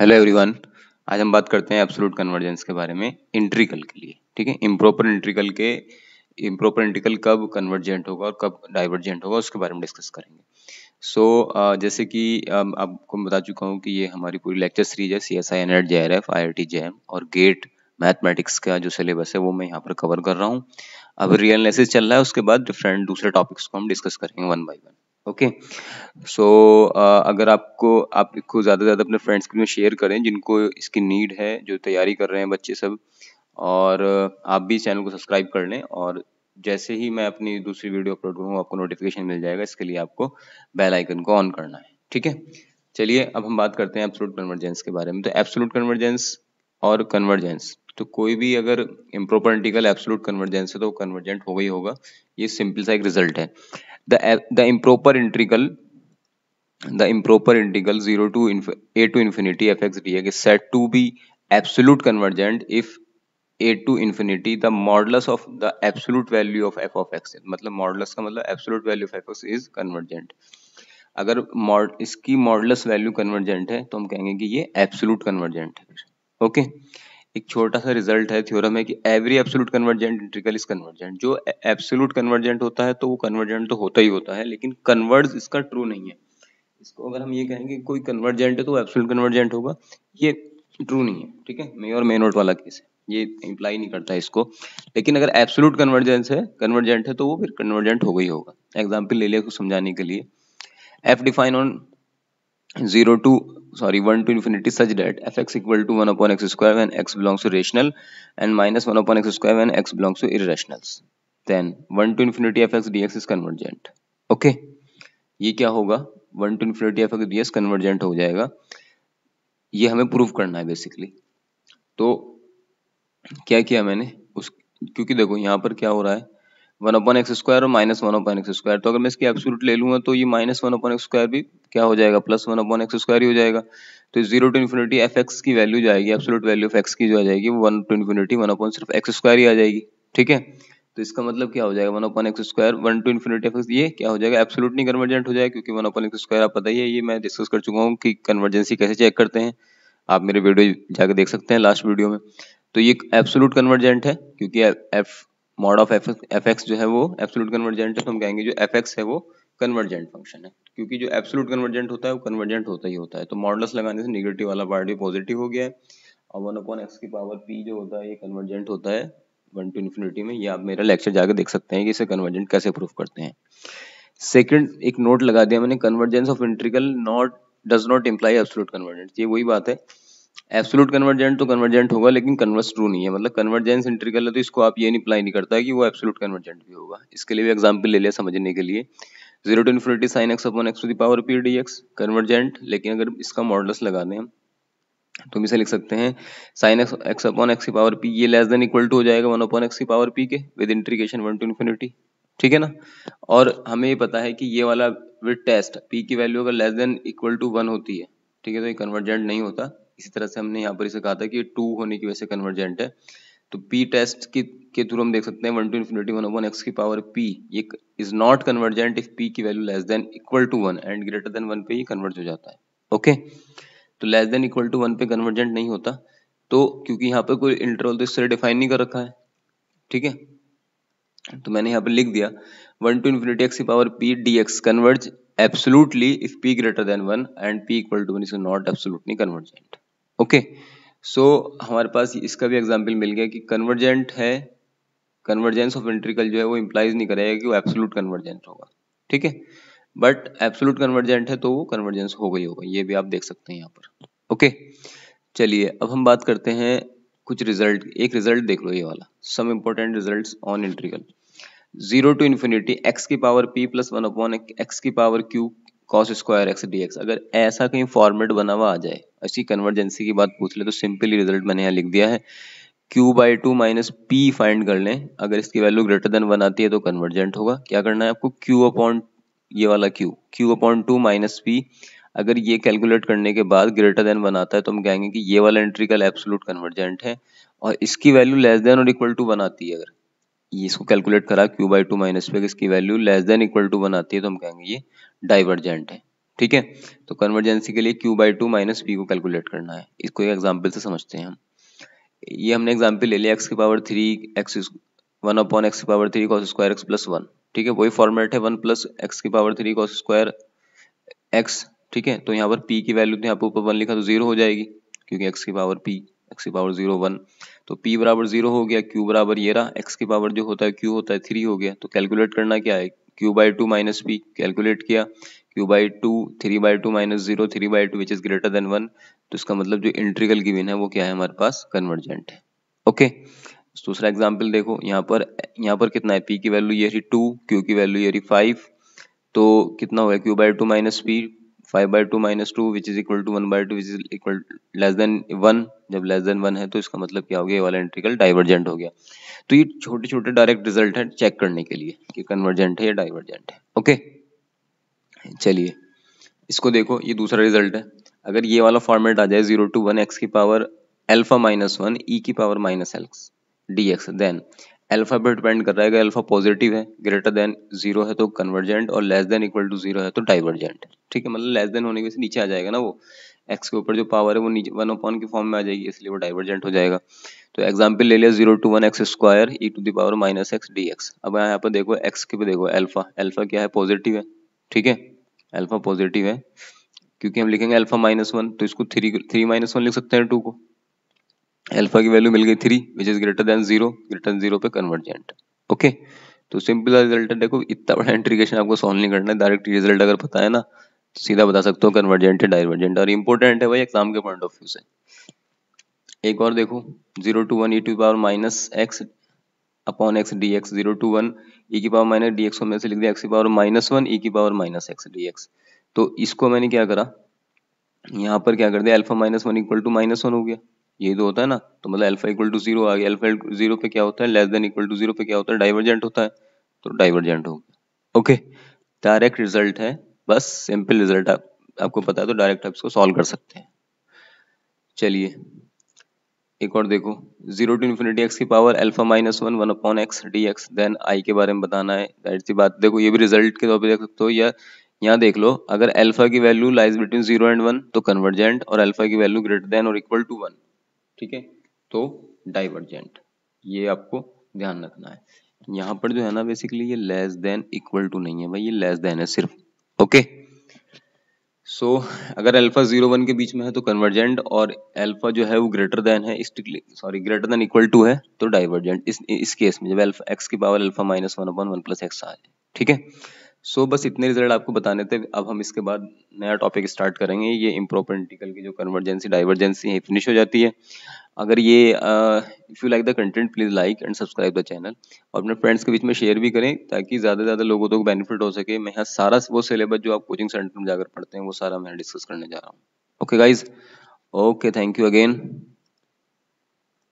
Hello everyone आज हम बात करते हैं एब्सोलूट कन्वर्जेंस के बारे में इंट्रिकल के लिए ठीक है इम्प्रॉपर इंट्रिकल के इम्प्रॉपर इंट्रिकल कब कन्वर्जेंट होगा और कब डाइवर्जेंट होगा उसके बारे में डिस्कस करेंगे सो so, जैसे कि आपको बता चुका हूँ कि ये हमारी पूरी लेक्चर सीरीज है C S I NET J R F I I T JAM और गेट मैथमेटिक्स का जो सिलेबस है वो मैं यहाँ पर कवर कर रहा हूँ अब रियल एनालिसिस चल रहा है उसके बाद डिफरेंट दूसरे टॉपिक्स को हम डिस्कस करेंगे one by one okay so uh, अगर आपको आपको ज़्यादा से ज़्यादा अपने फ्रेंड्स के लिए शेयर करें जिनको इसकी नीड है जो तैयारी कर रहे हैं बच्चे सब और आप भी चैनल को सब्सक्राइब कर लें और जैसे ही मैं अपनी दूसरी वीडियो अपलोड करूँगा आपको नोटिफिकेशन मिल जाएगा इसके लिए आपको बेल आइकन को ऑन करना है ठीक है चलिए अब हम बात करते हैं एब्सोलूट कन्वर्जेंस के बारे में तो एब्सोलूट कन्वर्जेंस और कन्वर्जेंस तो कोई भी अगर इम्प्रॉपर इंटीग्रल एब्सोलूट कन्वर्जेंस है तो कन्वर्जेंट होगा ही होगा ये सिंपल सा एक रिजल्ट है the improper improper integral the improper integral zero to a to infinity f x d x set to be absolute convergent if a to infinity the modulus of the absolute value of f of x मतलब modulus का मतलब absolute value of f x is convergent अगर mod इसकी modulus value convergent है तो हम कहेंगे कि ये एब्सोलूट कन्वर्जेंट है ओके okay? एक छोटा सा रिजल्ट है थ्योरम है कि every absolute convergent integral is convergent जो एब्सोलूट कन्वर्जेंट होता है तो वो कन्वर्जेंट तो होता ही होता है लेकिन कन्वर्ज इसका ट्रू नहीं है इसको अगर हम ये कहेंगे कोई कन्वर्जेंट है तो एब्सोलूट कन्वर्जेंट होगा ये ट्रू नहीं है ठीक है मे और मे नोट वाला केस है ये इंप्लाई नहीं करता इसको लेकिन अगर एब्सोलूट कन्वर्जेंस है कन्वर्जेंट है तो वो फिर कन्वर्जेंट हो गई होगा एग्जाम्पल ले लिया समझाने के लिए f define on zero to sorry 1 to infinity such that fx equal to 1 upon x square when x belongs to rational and minus 1 upon x square when x belongs to irrationals then 1 to infinity fx dx is convergent okay ये क्या होगा 1 to infinity fx dx convergent हो जाएगा ये हमें proof करना है basically तो क्या किया मैंने उस क्योंकि देखो यहाँ पर क्या हो रहा है वन अपन एक्स स्क्वायर और minus one upon x square तो अगर मैं इसकी एब्सोल्यूट ले लूंगा तो ये minus one upon x square भी क्या हो जाएगा plus one upon x square ही हो जाएगा तो zero to infinity f x की वैल्यू जाएगी एब्सोल्यूट वैल्यू ऑफ एक्स की जो आ जाएगी one to infinity one upon सिर्फ एक्स स्क्वायर ही आ जाएगी ठीक है तो इसका मतलब क्या हो जाएगा one upon x square one to infinity f x ये क्या हो जाएगा एब्सोल्यूट नहीं कन्वर्जेंट हो जाएगा क्योंकि वन अपन एक्स स्क्वायर आप पता ही है ये मैं डिस्कस कर चुका हूँ कि कन्वर्जेंसी कैसे चेक करते हैं आप मेरे वीडियो जाकर देख सकते हैं लास्ट वीडियो में तो ये एब्सोल्यूट कन्वर्जेंट है क्योंकि f mod of f x जो है वो एब्सोलूट कन्वर्जेंट है तो हम कहेंगे जो एफ एक्स है वो कन्वर्जेंट फंक्शन है क्योंकि जो एब्सोलूट कन्वर्जेंट होता है वो कन्वर्जेंट होता ही होता है तो मॉडल्स लगाने से निगेटिव वाला पार्ट भी पॉजिटिव हो गया है और वन अपॉन एक्स की पावर पी जो होता है ये कन्वर्जेंट होता है वन टू इन्फिनिटी में ये आप मेरा लेक्चर जाकर देख सकते हैं कि इसे कन्वर्जेंट कैसे प्रूफ करते हैं सेकेंड एक नोट लगा दिया मैंने convergence of integral not does not imply absolute convergent ये वही बात है एब्सोलूट कन्वर्जेंट तो कन्वर्जेंट होगा लेकिन कन्वर्स ट्रू नहीं है मतलब कन्वर्जेंस कर है तो इसको आप ये नहीं अप्लाई नहीं करता है कि वो एब्सोलूट कन्वर्जेंट भी होगा इसके लिए भी एग्जाम्पल ले लिया समझने के लिए zero to infinity sine x upon x to the power p d x convergent लेकिन अगर इसका मॉडल्स लगा दें तो हम इसे लिख सकते हैं sine x x upon x की पावर पी ये लेस देन इक्वल टू हो जाएगा वन अपॉन एक्स की पावर पी के with integration one to infinity ठीक है ना और हमें ये पता है कि ये वाला विद टेस्ट पी की वैल्यू अगर less than equal to one होती है ठीक है तो ये कन्वर्जेंट नहीं होता इसी तरह से हमने यहाँ पर इसे कहा था कि टू होने की वजह से कन्वर्जेंट है तो पी टेस्ट की के थ्रू हम देख सकते हैं one to infinity one one x की पावर पी ये is not convergent if p की value less than equal to one and greater than one पे ही कन्वर्ज हो जाता है ओके तो less than equal to one पे कन्वर्जेंट नहीं होता तो क्योंकि यहाँ पे कोई इंटरवल तो इससे डिफाइन नहीं कर रखा है ठीक है तो मैंने यहाँ पर लिख दिया वन टू इन्फिनिटी एक्स की power p d x converge absolutely if p greater than one and p equal to one is not absolutely convergent okay so हमारे पास इसका भी एग्जाम्पल मिल गया कि कन्वर्जेंट है कन्वर्जेंस ऑफ वेंट्रिकल जो है वो इम्प्लाइज नहीं करेगा कि वो एब्सोलूट कन्वर्जेंट होगा ठीक है बट एब्सोलूट कन्वर्जेंट है तो वो कन्वर्जेंस हो गई होगा ये भी आप देख सकते हैं यहाँ पर ओके चलिए अब हम बात करते हैं कुछ रिजल्ट एक रिजल्ट देख लो ये वाला some important result on integral zero to infinity x की power p plus one upon x की power q cos square x d x अगर ऐसा कहीं फॉर्मेट बना हुआ आ जाए ऐसी कन्वर्जेंसी की बात पूछ ले तो सिंपली रिजल्ट मैंने यहाँ लिख दिया है q by two minus p find कर लें अगर इसकी वैल्यू ग्रेटर देन वन आती है तो कन्वर्जेंट होगा क्या करना है आपको क्यू अपॉन ये वाला q q upon two minus p अगर ये कैलकुलेट करने के बाद ग्रेटर देन वन आता है तो हम कहेंगे कि ये वाला एंट्री एंट्रिकल एब्सोलूट कन्वर्जेंट है और इसकी वैल्यू लेस देन और इक्वल टू वन आती है अगर ये इसको कैलकुलेट करा Q by two minus p इसकी value less than equal to one आती है तो हम कहेंगे ये डाइवर्जेंट है ठीक है तो कन्वर्जेंसी के लिए q by two minus p को कैलकुलेट करना है इसको एक एग्जाम्पल से समझते हैं हम ये हमने एग्जाम्पल ले लिया एक्स की power three x one upon x की power three cos square x plus one ठीक है वही फॉर्मेट है वन प्लस एक्स की power three cos square x ठीक है तो यहाँ पर पी की वैल्यू तो यहाँ पर ऊपर वन लिखा तो जीरो हो जाएगी क्योंकि एक्स की पावर पी एक्स की पावर जीरो वन तो पी बराबर जीरो हो गया क्यू बराबर ये रहा एक्स की पावर जो होता है क्यू होता है थ्री हो गया तो कैलकुलेट करना क्या है q by two minus p calculate किया q by two three by two minus zero three by two which is greater than one तो इसका मतलब जो इंट्रीगल गिविन है वो क्या है हमारे पास कन्वर्जेंट है ओके okay. तो दूसरा एग्जाम्पल देखो यहाँ पर यहाँ पर कितना है पी की वैल्यू ये रही टू क्यू की वैल्यू ये रही फाइव तो कितना हो गया q by two minus p five by two minus two which is equal to one by two which is equal less than one जब लेस देन वन है तो इसका मतलब क्या हो गया ये वाला इंट्रिकल डाइवर्जेंट हो गया तो ये छोटे छोटे डायरेक्ट रिजल्ट है चेक करने के लिए कि कन्वर्जेंट है या डाइवर्जेंट है ओके चलिए इसको देखो ये दूसरा रिजल्ट है अगर ये वाला फॉर्मेट आ जाए जीरो टू वन एक्स की power alpha minus one e की power minus x d x then alpha पर डिपेंड कर रहा है कि अल्फा पॉजिटिव है ग्रेटर देन जीरो है तो कन्वर्जेंट और less than equal to zero है तो डाइवर्जेंट ठीक है मतलब लेस देन होने की वजह से नीचे आ जाएगा ना वो एक्स के ऊपर जो पावर है वो नीचे वन अपॉन के फॉर्म में आ जाएगी इसलिए वो डाइवर्जेंट हो जाएगा तो एग्जाम्पल ले लिया zero to one x square e to the power minus x d x अब यहाँ पर देखो एक्स के पे देखो अल्फा अल्फा क्या है पॉजिटिव है ठीक है अल्फा पॉजिटिव है क्योंकि हम लिखेंगे अल्फा माइनस वन तो इसको थ्री थ्री माइनस वन लिख सकते हैं टू को अल्फा की वैल्यू मिल गई three which is greater than zero greater than zero पे कन्वर्जेंट ओके तो सिंपल रिजल्ट देखो इतना बड़ा इंट्रीगेशन आपको सॉल्व नहीं करना है डायरेक्ट रिजल्ट अगर पता है ना तो सीधा बता सकते हो कन्वर्जेंट है डाइवर्जेंट और इंपॉर्टेंट है भाई एग्जाम के पॉइंट ऑफ व्यू से एक और देखो zero to one e to power minus x upon x d x zero to one e की पावर माइनस डी एक्स को मैंने लिख दिया एक्स की पावर माइनस वन ई की power minus x d x तो इसको मैंने क्या करा यहाँ पर क्या कर दिया alpha minus one equal to minus one हो गया ये तो होता है ना तो मतलब अल्फा इक्वल टू जीरो आ गया अल्फा जीरो पे क्या होता है less than equal to zero पे क्या होता है डाइवर्जेंट होता है तो डाइवर्जेंट हो गया ओके डायरेक्ट रिजल्ट है बस सिंपल रिजल्ट आप, आपको पता है तो डायरेक्ट आप इसको सॉल्व कर सकते हैं चलिए एक और देखो जीरो टू इन्फिनिटी एक्स की power alpha minus one one upon x d x then I के बारे में बताना है जाहिर सी बात देखो ये भी रिजल्ट के तौर पर देख सकते हो या यहाँ देख लो अगर अल्फा की value lies between zero and one तो कन्वर्जेंट और अल्फा की वैल्यू ग्रेटर देन और इक्वल टू वन ठीक है तो डाइवर्जेंट ये आपको ध्यान रखना है यहाँ पर जो है ना बेसिकली ये लेस देन इक्वल टू नहीं है भाई ये लेस देन है सिर्फ ओके सो so, अगर अल्फा जीरो वन के बीच में है तो कन्वर्जेंट और अल्फा जो है वो ग्रेटर देन है sorry greater than equal to है तो डाइवर्जेंट इस इस केस में जब अल्फा एक्स की power alpha minus one upon one plus x आ जाए ठीक है सो so, बस इतने रिजल्ट आपको बताने थे अब हम इसके बाद नया टॉपिक स्टार्ट करेंगे ये इम्प्रोपर इंटिकल की जो कन्वर्जेंसी डाइवर्जेंसी है फिनिश हो जाती है अगर ये if you like the content please like and subscribe the channel और अपने फ्रेंड्स के बीच में शेयर भी करें ताकि ज़्यादा से ज़्यादा लोगों को तो बेनिफिट हो सके मैं यहाँ सारा वो सिलेबस जो आप कोचिंग सेंटर में जाकर पढ़ते हैं वो सारा मैं डिस्कस करने जा रहा हूँ okay guys okay thank you again